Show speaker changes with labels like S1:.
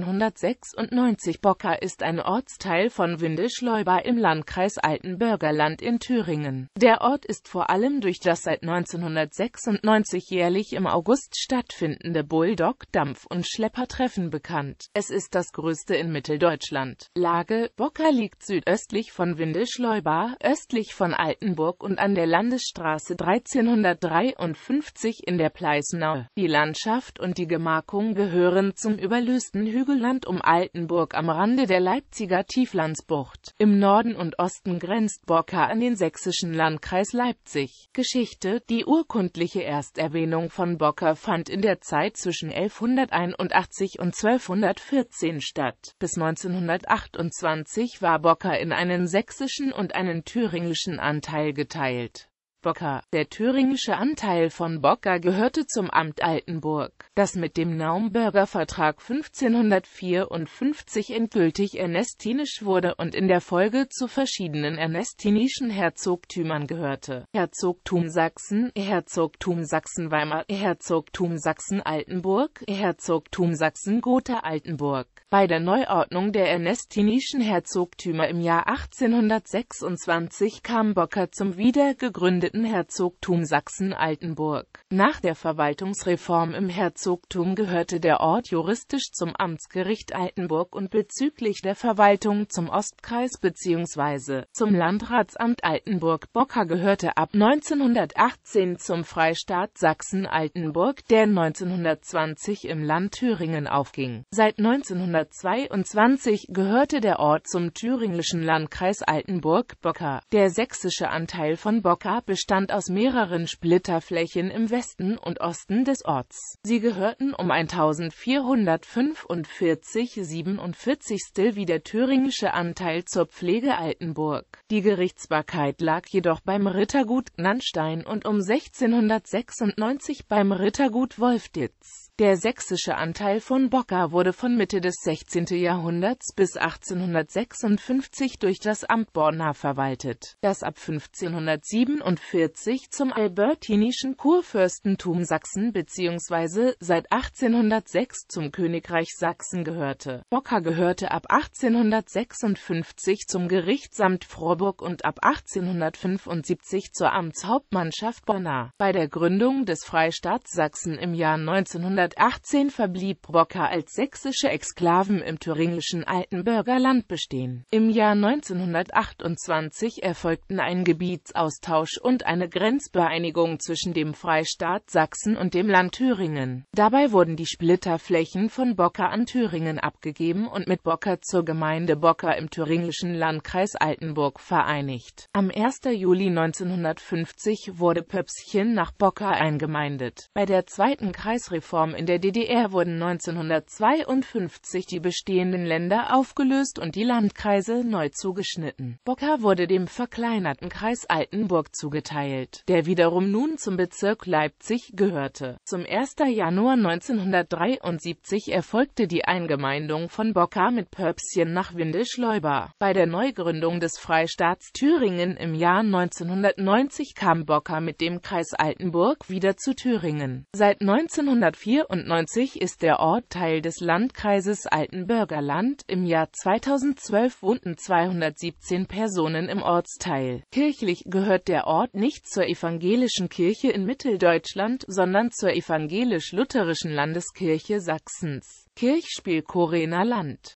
S1: 196 Bocka ist ein Ortsteil von Windischleuba im Landkreis Altenbürgerland in Thüringen. Der Ort ist vor allem durch das seit 1996 jährlich im August stattfindende Bulldog-, Dampf- und Schleppertreffen bekannt. Es ist das größte in Mitteldeutschland. Lage Bocka liegt südöstlich von Windischleuba, östlich von Altenburg und an der Landesstraße 1353 in der Pleißenau. Die Landschaft und die Gemarkung gehören zum überlösten Hügel Hügelland um Altenburg am Rande der Leipziger Tieflandsbucht. Im Norden und Osten grenzt Borka an den sächsischen Landkreis Leipzig. Geschichte Die urkundliche Ersterwähnung von Borka fand in der Zeit zwischen 1181 und 1214 statt. Bis 1928 war Borka in einen sächsischen und einen thüringischen Anteil geteilt Bocker. Der thüringische Anteil von Bocker gehörte zum Amt Altenburg, das mit dem Naumburger Vertrag 1554 endgültig ernestinisch wurde und in der Folge zu verschiedenen ernestinischen Herzogtümern gehörte. Herzogtum Sachsen, Herzogtum Sachsen-Weimar, Herzogtum Sachsen-Altenburg, Herzogtum Sachsen-Gotha-Altenburg. Bei der Neuordnung der ernestinischen Herzogtümer im Jahr 1826 kam Bocker zum wiedergegründeten bildeten Herzogtum Sachsen-Altenburg. Nach der Verwaltungsreform im Herzogtum gehörte der Ort juristisch zum Amtsgericht Altenburg und bezüglich der Verwaltung zum Ostkreis bzw. zum Landratsamt Altenburg. Bocker gehörte ab 1918 zum Freistaat Sachsen-Altenburg, der 1920 im Land Thüringen aufging. Seit 1922 gehörte der Ort zum thüringischen Landkreis Altenburg-Bocker. Der sächsische Anteil von Bocker bestand aus mehreren Splitterflächen im Westen und Osten des Orts. Sie gehörten um 1445-47 wie der thüringische Anteil zur Pflege Altenburg. Die Gerichtsbarkeit lag jedoch beim Rittergut Gnanstein und um 1696 beim Rittergut Wolfditz der sächsische Anteil von Bocca wurde von Mitte des 16. Jahrhunderts bis 1856 durch das Amt Borna verwaltet, das ab 1547 zum albertinischen Kurfürstentum Sachsen bzw. seit 1806 zum Königreich Sachsen gehörte. Bocca gehörte ab 1856 zum Gericht samt Vorburg und ab 1875 zur Amtshauptmannschaft Borna. Bei der Gründung des Freistaats Sachsen im Jahr 1900 1918 verblieb Broca als sächsische Exklaven im thüringischen Altenburger Land bestehen. Im Jahr 1928 erfolgten ein Gebietsaustausch und eine Grenzbeeinigung zwischen dem Freistaat Sachsen und dem Land Thüringen. Dabei wurden die Splitterflächen von Bocker an Thüringen abgegeben und mit Bocker zur Gemeinde Bocker im thüringischen Landkreis Altenburg vereinigt. Am 1. Juli 1950 wurde Pöpschen nach Bocker eingemeindet. Bei der zweiten Kreisreform in der DDR wurden 1952 die bestehenden Länder aufgelöst und die Landkreise neu zugeschnitten. Bocka wurde dem verkleinerten Kreis Altenburg zugeteilt, der wiederum nun zum Bezirk Leipzig gehörte. Zum 1. Januar 1973 erfolgte die Eingemeindung von Bocka mit Pöpsjen nach Windischleuba. Bei der Neugründung des Freistaats Thüringen im Jahr 1990 kam Bocka mit dem Kreis Altenburg wieder zu Thüringen. Seit 1994 1994 ist der Ort Teil des Landkreises Altenbürgerland. Im Jahr 2012 wohnten 217 Personen im Ortsteil. Kirchlich gehört der Ort nicht zur evangelischen Kirche in Mitteldeutschland, sondern zur evangelisch-lutherischen Landeskirche Sachsens. Kirchspiel Korener Land